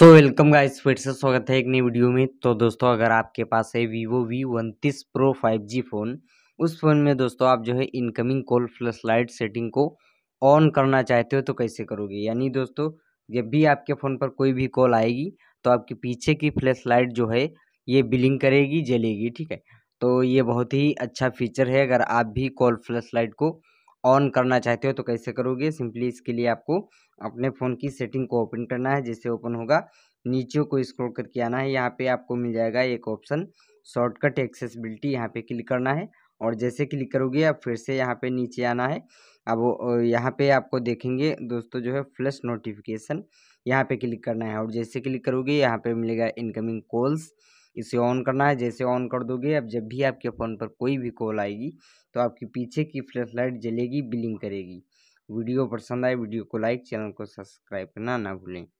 so welcome guys फिर से स्वागत है एक नई वीडियो में तो दोस्तों अगर आपके पास है वीवो वी उनतीस प्रो फाइव जी फ़ोन उस फ़ोन में दोस्तों आप जो है incoming call flash light setting को ऑन करना चाहते हो तो कैसे करोगे यानी दोस्तों जब भी आपके फ़ोन पर कोई भी कॉल आएगी तो आपके पीछे की फ्लैश लाइट जो है ये बिलिंग करेगी जलेगी ठीक है तो ये बहुत ही अच्छा फीचर है अगर आप भी कॉल फ्लैश लाइट को ऑन करना चाहते हो तो कैसे करोगे सिंपली इसके लिए आपको अपने फ़ोन की सेटिंग को ओपन करना है जैसे ओपन होगा नीचे को स्क्रॉल करके आना है यहाँ पे आपको मिल जाएगा एक ऑप्शन शॉर्टकट एक्सेसिबिलिटी यहाँ पे क्लिक करना है और जैसे क्लिक करोगे आप फिर से यहाँ पे नीचे आना है अब यहाँ पे आपको देखेंगे दोस्तों जो है फ्लश नोटिफिकेशन यहाँ पे क्लिक करना है और जैसे क्लिक करोगे यहाँ पे मिलेगा इनकमिंग कॉल्स इसे ऑन करना है जैसे ऑन कर दोगे अब जब भी आपके फ़ोन पर कोई भी कॉल आएगी तो आपके पीछे की फ्लैश लाइट जलेगी बिलिंग करेगी वीडियो पसंद आए वीडियो को लाइक चैनल को सब्सक्राइब करना ना भूलें